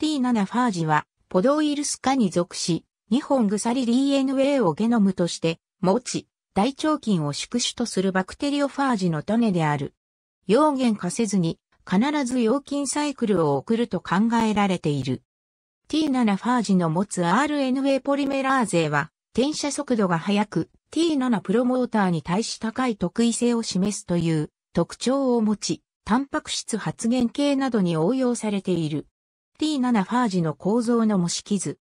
T7 ファージは、ポドウイルス科に属し、日本リ DNA をゲノムとして持ち、大腸菌を宿主とするバクテリオファージの種である。溶源化せずに、必ず溶菌サイクルを送ると考えられている。T7 ファージの持つ RNA ポリメラーゼは、転写速度が速く、T7 プロモーターに対し高い特異性を示すという特徴を持ち、タンパク質発現系などに応用されている。T7 ファージの構造の模式図。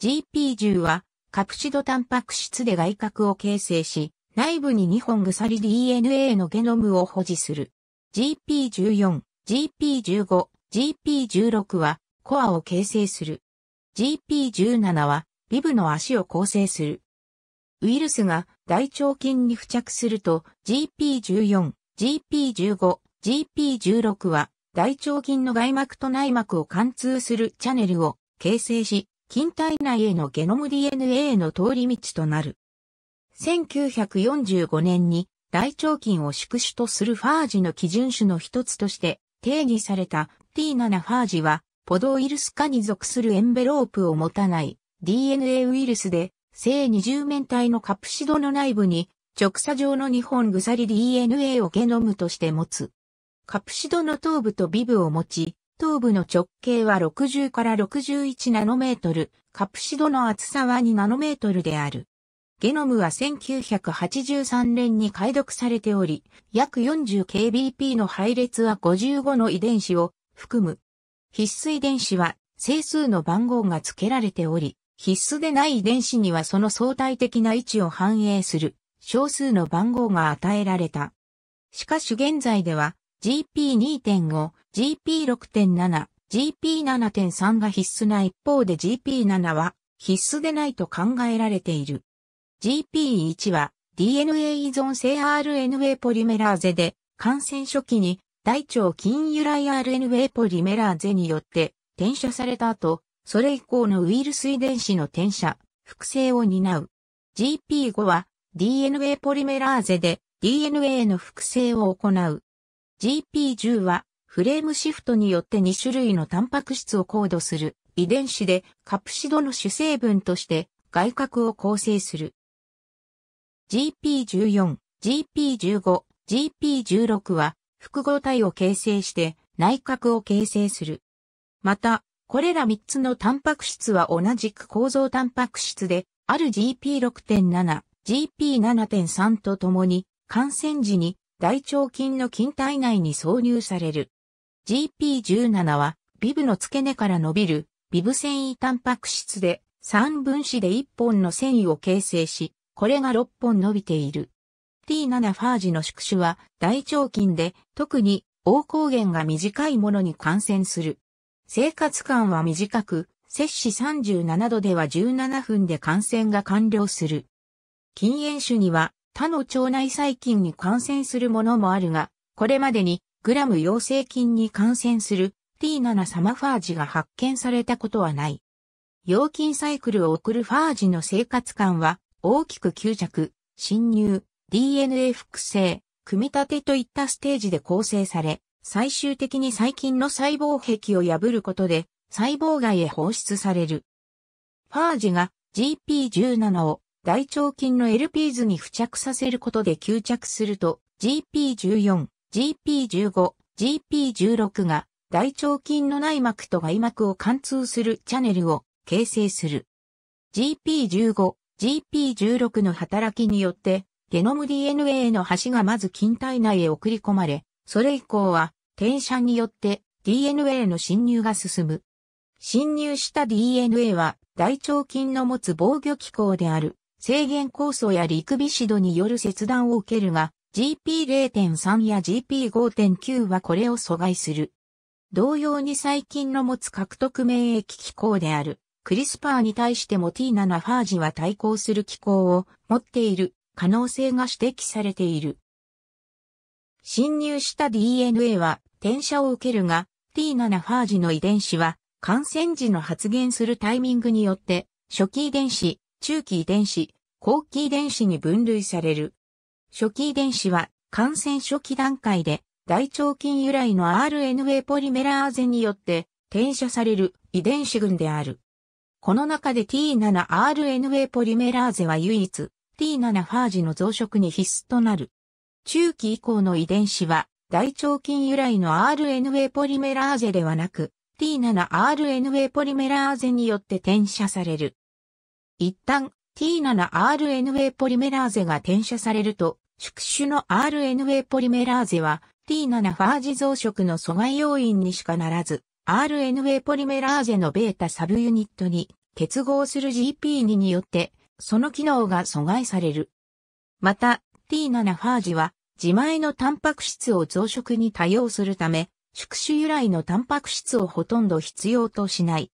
GP10 は、カプチドタンパク質で外核を形成し、内部に2本鎖 DNA のゲノムを保持する。GP14、GP15、GP16 はコアを形成する。GP17 はビブの足を構成する。ウイルスが大腸菌に付着すると GP14、GP15、GP16 は大腸筋の外膜と内膜を貫通するチャネルを形成し、筋体内へのゲノム DNA への通り道となる。1945年に大腸菌を宿主とするファージの基準種の一つとして定義された T7 ファージはポドウイルス化に属するエンベロープを持たない DNA ウイルスで正二重面体のカプシドの内部に直鎖状の2本鎖 DNA をゲノムとして持つ。カプシドの頭部とビブを持ち、頭部の直径は60から61ナノメートル、カプシドの厚さは2ナノメートルである。ゲノムは1983年に解読されており、約 40kbp の配列は55の遺伝子を含む。必須遺伝子は整数の番号が付けられており、必須でない遺伝子にはその相対的な位置を反映する少数の番号が与えられた。しかし現在では GP2.5、GP6.7、GP7.3 が必須な一方で GP7 は必須でないと考えられている。GP1 は DNA 依存性 RNA ポリメラーゼで感染初期に大腸菌由来 RNA ポリメラーゼによって転写された後、それ以降のウイルス遺伝子の転写、複製を担う。GP5 は DNA ポリメラーゼで DNA の複製を行う。GP10 はフレームシフトによって2種類のタンパク質をコードする遺伝子でカプシドの主成分として外核を構成する。GP14、GP15、GP16 は複合体を形成して内核を形成する。また、これら3つのタンパク質は同じく構造タンパク質で、ある GP6.7、GP7.3 とともに、感染時に大腸菌の菌体内に挿入される。GP17 は、ビブの付け根から伸びる、ビブ繊維タンパク質で、3分子で1本の繊維を形成し、これが6本伸びている。T7 ファージの宿主は大腸菌で、特に横抗原が短いものに感染する。生活感は短く、摂氏37度では17分で感染が完了する。禁煙種には他の腸内細菌に感染するものもあるが、これまでにグラム陽性菌に感染する T7 サマファージが発見されたことはない。陽菌サイクルを送るファージの生活感は大きく吸着、侵入、DNA 複製、組み立てといったステージで構成され、最終的に細菌の細胞壁を破ることで細胞外へ放出される。ファージが GP17 を大腸菌の l p 図に付着させることで吸着すると GP14、GP15、GP16 が大腸菌の内膜と外膜を貫通するチャネルを形成する。GP15、GP16 の働きによって、ゲノム DNA の端がまず菌体内へ送り込まれ、それ以降は転写によって DNA の侵入が進む。侵入した DNA は大腸菌の持つ防御機構である制限構想やリクビシドによる切断を受けるが、GP0.3 や GP5.9 はこれを阻害する。同様に細菌の持つ獲得免疫機構である、クリスパーに対しても T7 ファージは対抗する機構を持っている可能性が指摘されている。侵入した DNA は転写を受けるが、T7 ファージの遺伝子は感染時の発現するタイミングによって初期遺伝子中期遺伝子、後期遺伝子に分類される。初期遺伝子は感染初期段階で大腸菌由来の RNA ポリメラーゼによって転写される遺伝子群である。この中で T7RNA ポリメラーゼは唯一 T7 ファージの増殖に必須となる。中期以降の遺伝子は大腸菌由来の RNA ポリメラーゼではなく T7RNA ポリメラーゼによって転写される。一旦 T7RNA ポリメラーゼが転写されると、宿主の RNA ポリメラーゼは T7 ファージ増殖の阻害要因にしかならず、RNA ポリメラーゼのベータサブユニットに結合する GP2 によって、その機能が阻害される。また、T7 ファージは、自前のタンパク質を増殖に多用するため、宿主由来のタンパク質をほとんど必要としない。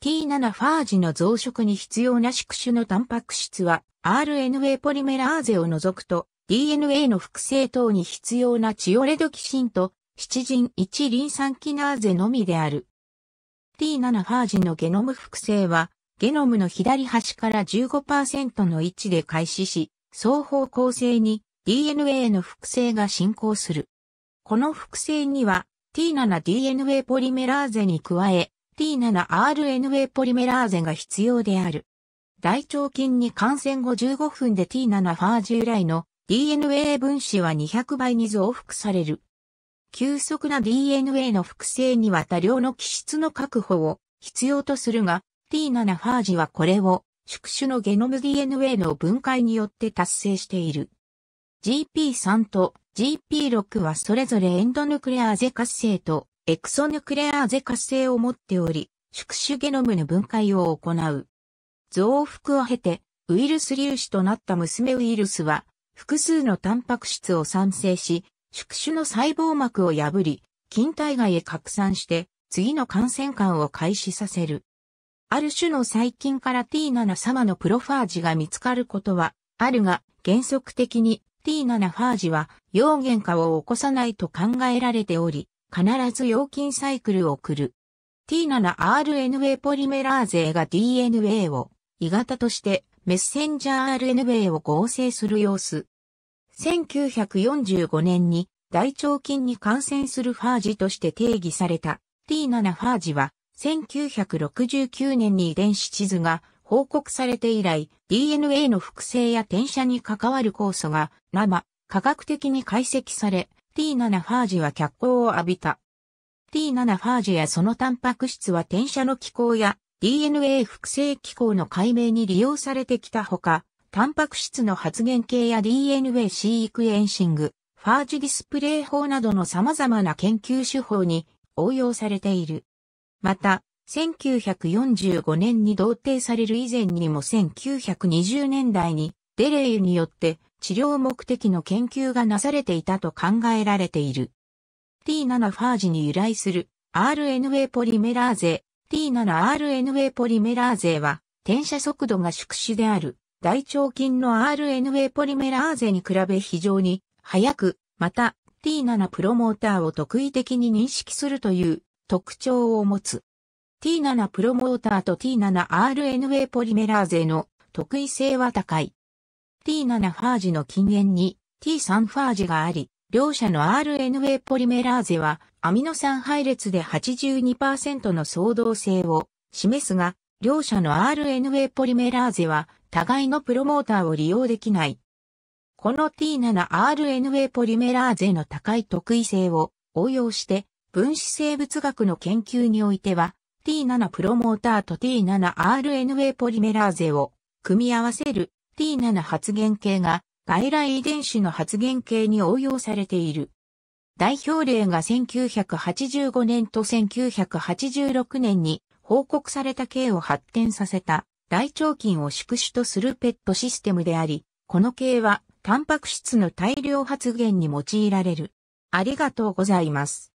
T7 ファージの増殖に必要な宿主のタンパク質は RNA ポリメラーゼを除くと DNA の複製等に必要なチオレドキシンと七人一リン酸キナーゼのみである。T7 ファージのゲノム複製はゲノムの左端から15%の位置で開始し、双方向性に DNA の複製が進行する。この複製には T7DNA ポリメラーゼに加え T7RNA ポリメラーゼが必要である。大腸菌に感染後15分で T7 ファージ由来の DNA 分子は200倍に増幅される。急速な DNA の複製には多量の基質の確保を必要とするが、T7 ファージはこれを宿主のゲノム DNA の分解によって達成している。GP3 と GP6 はそれぞれエンドヌクレアーゼ活性とエクソヌクレアーゼ活性を持っており、宿主ゲノムの分解を行う。増幅を経て、ウイルス粒子となった娘ウイルスは、複数のタンパク質を産生し、宿主の細胞膜を破り、近体外へ拡散して、次の感染感を開始させる。ある種の細菌から T7 様のプロファージが見つかることは、あるが、原則的に T7 ファージは、溶原化を起こさないと考えられており、必ず陽菌サイクルを送る。T7RNA ポリメラーゼが DNA を、異型としてメッセンジャー RNA を合成する様子。1945年に大腸菌に感染するファージとして定義された T7 ファージは1969年に遺伝子地図が報告されて以来 DNA の複製や転写に関わる酵素が生科学的に解析され T7 ファージは脚光を浴びた。T7 ファージやそのタンパク質は転写の機構や DNA 複製機構の解明に利用されてきたほか、タンパク質の発現系や DNA シークエンシング、ファージディスプレイ法などの様々な研究手法に応用されている。また、1945年に同定される以前にも1920年代にデレイによって治療目的の研究がなされていたと考えられている。T7 ファージに由来する RNA ポリメラーゼ T7RNA ポリメラーゼは転写速度が縮子である大腸菌の RNA ポリメラーゼに比べ非常に早く、また T7 プロモーターを特異的に認識するという特徴を持つ。T7 プロモーターと T7RNA ポリメラーゼの特異性は高い。T7 ファージの近縁に T3 ファージがあり、両者の RNA ポリメラーゼはアミノ酸配列で82%の相同性を示すが、両者の RNA ポリメラーゼは互いのプロモーターを利用できない。この T7RNA ポリメラーゼの高い特異性を応用して分子生物学の研究においては T7 プロモーターと T7RNA ポリメラーゼを組み合わせる T7 発現系が外来遺伝子の発現系に応用されている。代表例が1985年と1986年に報告された系を発展させた大腸菌を宿主とするペットシステムであり、この系はタンパク質の大量発現に用いられる。ありがとうございます。